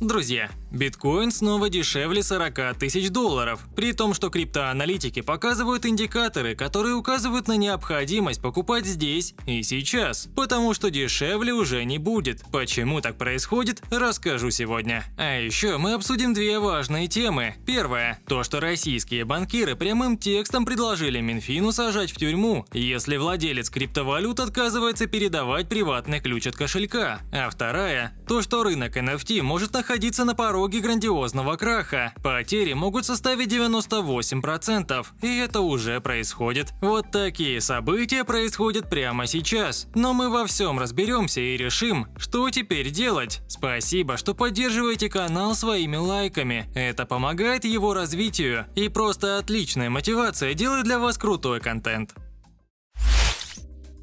Друзья, биткоин снова дешевле 40 тысяч долларов, при том, что криптоаналитики показывают индикаторы, которые указывают на необходимость покупать здесь и сейчас, потому что дешевле уже не будет. Почему так происходит, расскажу сегодня. А еще мы обсудим две важные темы. Первое – то, что российские банкиры прямым текстом предложили Минфину сажать в тюрьму, если владелец криптовалют отказывается передавать приватный ключ от кошелька. А вторая – то, что рынок NFT может находиться находиться на пороге грандиозного краха. Потери могут составить 98%, и это уже происходит. Вот такие события происходят прямо сейчас. Но мы во всем разберемся и решим, что теперь делать. Спасибо, что поддерживаете канал своими лайками. Это помогает его развитию и просто отличная мотивация делает для вас крутой контент.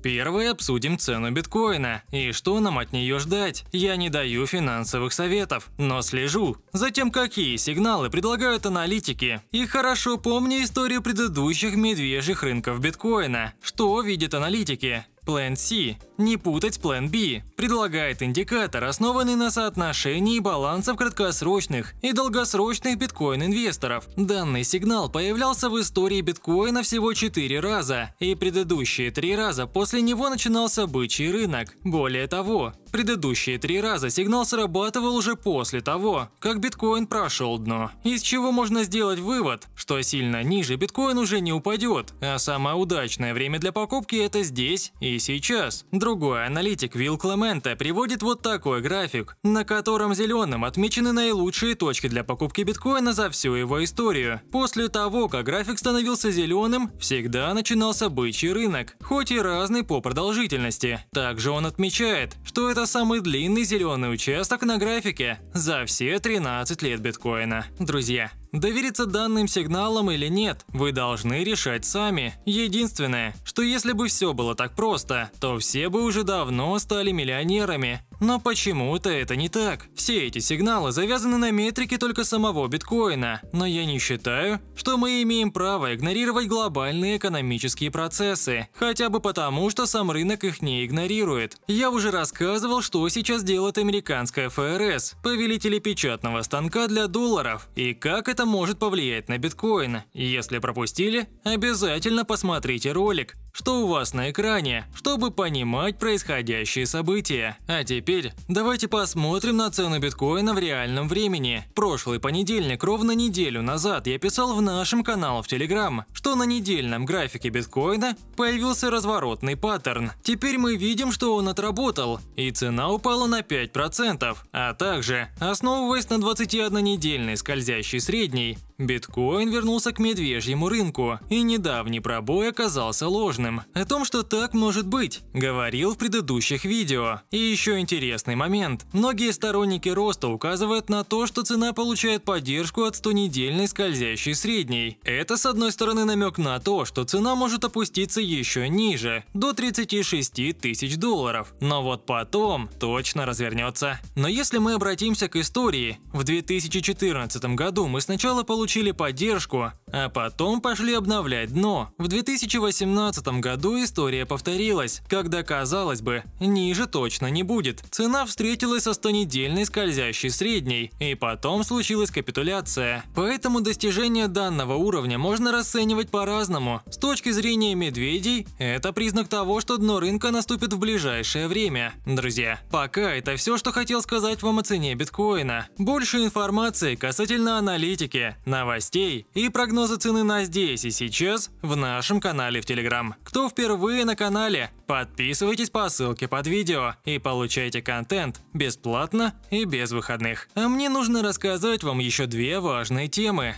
Первое обсудим цену биткоина и что нам от нее ждать. Я не даю финансовых советов, но слежу Затем какие сигналы предлагают аналитики. И хорошо помню историю предыдущих медвежьих рынков биткоина. Что видят аналитики? Plan C. Не путать Plan B. Предлагает индикатор, основанный на соотношении балансов краткосрочных и долгосрочных биткоин-инвесторов. Данный сигнал появлялся в истории биткоина всего 4 раза, и предыдущие 3 раза после него начинался бычий рынок. Более того, предыдущие три раза сигнал срабатывал уже после того, как биткоин прошел дно. Из чего можно сделать вывод, что сильно ниже биткоин уже не упадет, а самое удачное время для покупки это здесь и сейчас. Другой аналитик Вилл Клемента приводит вот такой график, на котором зеленым отмечены наилучшие точки для покупки биткоина за всю его историю. После того, как график становился зеленым, всегда начинался бычий рынок, хоть и разный по продолжительности. Также он отмечает, что это самый длинный зеленый участок на графике за все 13 лет биткоина. Друзья, Довериться данным сигналам или нет, вы должны решать сами. Единственное, что если бы все было так просто, то все бы уже давно стали миллионерами. Но почему-то это не так. Все эти сигналы завязаны на метрике только самого биткоина, но я не считаю, что мы имеем право игнорировать глобальные экономические процессы, хотя бы потому, что сам рынок их не игнорирует. Я уже рассказывал, что сейчас делает американская ФРС, повелители печатного станка для долларов, и как это может повлиять на биткоин. Если пропустили, обязательно посмотрите ролик что у вас на экране, чтобы понимать происходящие события. А теперь давайте посмотрим на цену биткоина в реальном времени. Прошлый понедельник, ровно неделю назад, я писал в нашем канале в Telegram, что на недельном графике биткоина появился разворотный паттерн. Теперь мы видим, что он отработал, и цена упала на 5%, а также, основываясь на 21-недельной скользящей средней, Биткоин вернулся к медвежьему рынку, и недавний пробой оказался ложным. О том, что так может быть, говорил в предыдущих видео. И еще интересный момент. Многие сторонники роста указывают на то, что цена получает поддержку от 100-недельной скользящей средней. Это, с одной стороны, намек на то, что цена может опуститься еще ниже, до 36 тысяч долларов. Но вот потом точно развернется. Но если мы обратимся к истории, в 2014 году мы сначала получили получили поддержку а потом пошли обновлять дно. В 2018 году история повторилась, когда, казалось бы, ниже точно не будет. Цена встретилась со стонедельной скользящей средней, и потом случилась капитуляция. Поэтому достижение данного уровня можно расценивать по-разному. С точки зрения медведей, это признак того, что дно рынка наступит в ближайшее время. Друзья, пока это все, что хотел сказать вам о цене биткоина. Больше информации касательно аналитики, новостей и прогнозов прогнозы цены на здесь и сейчас в нашем канале в Телеграм. Кто впервые на канале, подписывайтесь по ссылке под видео и получайте контент бесплатно и без выходных. А мне нужно рассказать вам еще две важные темы.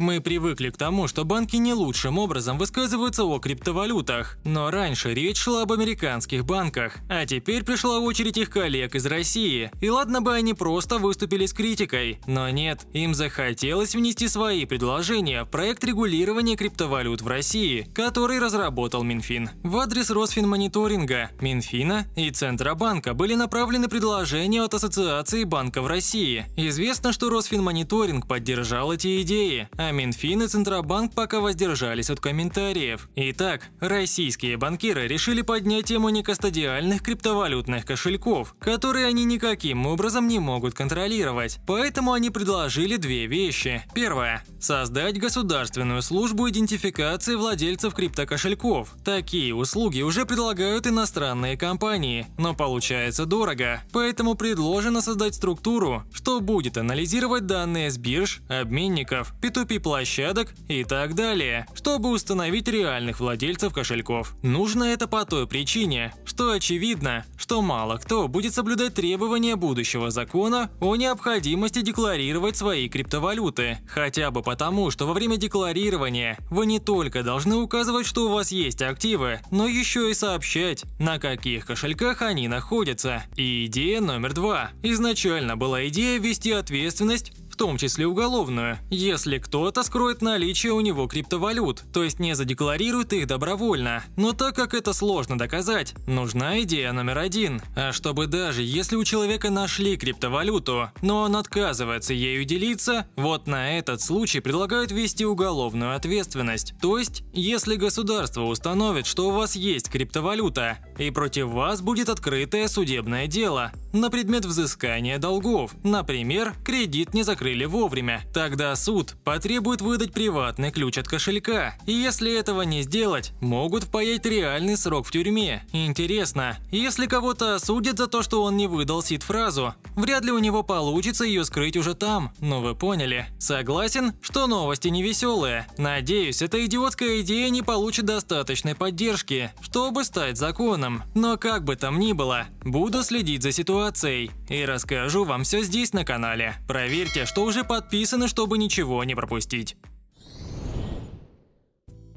Мы привыкли к тому, что банки не лучшим образом высказываются о криптовалютах, но раньше речь шла об американских банках, а теперь пришла очередь их коллег из России. И ладно бы они просто выступили с критикой, но нет, им захотелось внести свои предложения в проект регулирования криптовалют в России, который разработал Минфин. В адрес Росфинмониторинга, Минфина и Центробанка были направлены предложения от Ассоциации банков России. Известно, что Росфинмониторинг поддержал эти идеи, а Минфин и Центробанк пока воздержались от комментариев. Итак, российские банкиры решили поднять тему некастодиальных криптовалютных кошельков, которые они никаким образом не могут контролировать. Поэтому они предложили две вещи. Первое. Создать государственную службу идентификации владельцев криптокошельков. Такие услуги уже предлагают иностранные компании, но получается дорого. Поэтому предложено создать структуру, что будет анализировать данные с бирж, обменников, P2P площадок и так далее, чтобы установить реальных владельцев кошельков. Нужно это по той причине, что очевидно, что мало кто будет соблюдать требования будущего закона о необходимости декларировать свои криптовалюты, хотя бы потому, что во время декларирования вы не только должны указывать, что у вас есть активы, но еще и сообщать, на каких кошельках они находятся. И идея номер два. Изначально была идея ввести ответственность том числе уголовную, если кто-то скроет наличие у него криптовалют, то есть не задекларирует их добровольно. Но так как это сложно доказать, нужна идея номер один. А чтобы даже если у человека нашли криптовалюту, но он отказывается ею делиться, вот на этот случай предлагают ввести уголовную ответственность. То есть, если государство установит, что у вас есть криптовалюта, и против вас будет открытое судебное дело на предмет взыскания долгов, например, кредит не закрыт открыли вовремя. Тогда суд потребует выдать приватный ключ от кошелька. И если этого не сделать, могут впаять реальный срок в тюрьме. Интересно, если кого-то осудят за то, что он не выдал сид-фразу, вряд ли у него получится ее скрыть уже там. Но вы поняли. Согласен, что новости не веселые. Надеюсь, эта идиотская идея не получит достаточной поддержки, чтобы стать законом. Но как бы там ни было, буду следить за ситуацией и расскажу вам все здесь на канале. Проверьте, что уже подписаны, чтобы ничего не пропустить.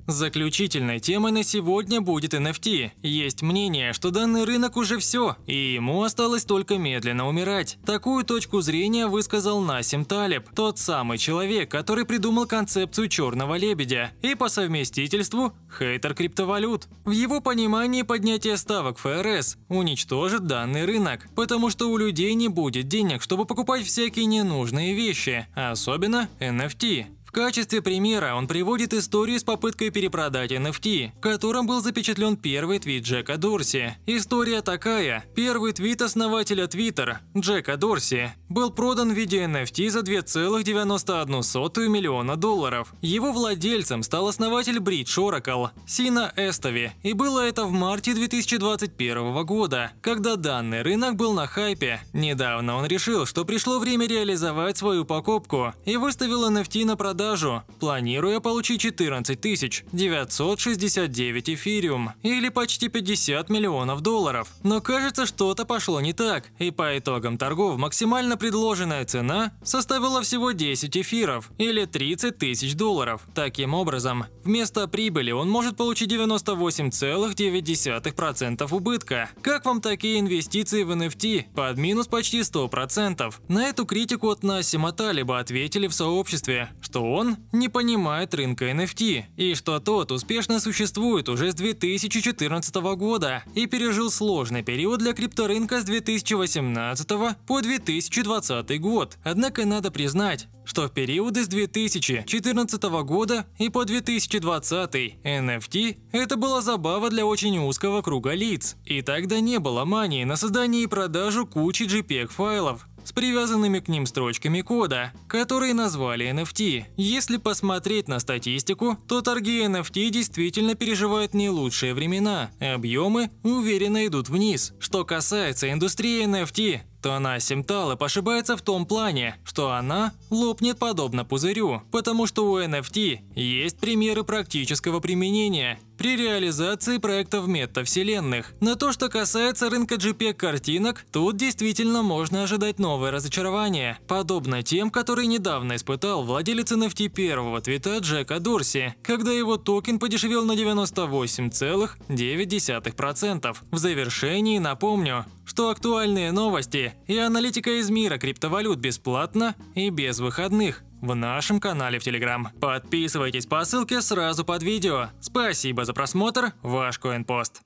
Заключительной темой на сегодня будет NFT. Есть мнение, что данный рынок уже все, и ему осталось только медленно умирать. Такую точку зрения высказал Насим Талиб, тот самый человек, который придумал концепцию черного лебедя и по совместительству хейтер криптовалют. В его понимании поднятие ставок ФРС уничтожит данный рынок, потому что у людей не будет денег, чтобы покупать всякие ненужные вещи, особенно NFT. В качестве примера он приводит историю с попыткой перепродать NFT, в котором был запечатлен первый твит Джека Дорси. История такая. Первый твит основателя Twitter, Джека Дорси, был продан в виде NFT за 2,91 миллиона долларов. Его владельцем стал основатель Bridge Oracle Сина Эстови, и было это в марте 2021 года, когда данный рынок был на хайпе. Недавно он решил, что пришло время реализовать свою покупку и выставил NFT на продажу продажу, планируя получить 14 969 эфириум, или почти 50 миллионов долларов. Но кажется, что-то пошло не так, и по итогам торгов максимально предложенная цена составила всего 10 эфиров, или 30 тысяч долларов. Таким образом, вместо прибыли он может получить 98,9% убытка. Как вам такие инвестиции в NFT? Под минус почти 100%. На эту критику от Насима Талиба ответили в сообществе, что он не понимает рынка NFT и что тот успешно существует уже с 2014 года и пережил сложный период для крипторынка с 2018 по 2020 год. Однако надо признать, что в периоды с 2014 года и по 2020 NFT – это была забава для очень узкого круга лиц. И тогда не было мании на создание и продажу кучи JPEG-файлов, с привязанными к ним строчками кода, которые назвали NFT. Если посмотреть на статистику, то торги NFT действительно переживают не лучшие времена, объемы уверенно идут вниз. Что касается индустрии NFT, то она Симталы пошибается в том плане, что она лопнет подобно пузырю, потому что у NFT есть примеры практического применения при реализации проектов метавселенных. Но то, что касается рынка JPEG-картинок, тут действительно можно ожидать новое разочарование, подобно тем, которые недавно испытал владелец NFT первого твита Джека Дорси, когда его токен подешевел на 98,9%. В завершении напомню, что актуальные новости и аналитика из мира криптовалют бесплатно и без выходных в нашем канале в Телеграм. Подписывайтесь по ссылке сразу под видео. Спасибо за просмотр, ваш CoinPost.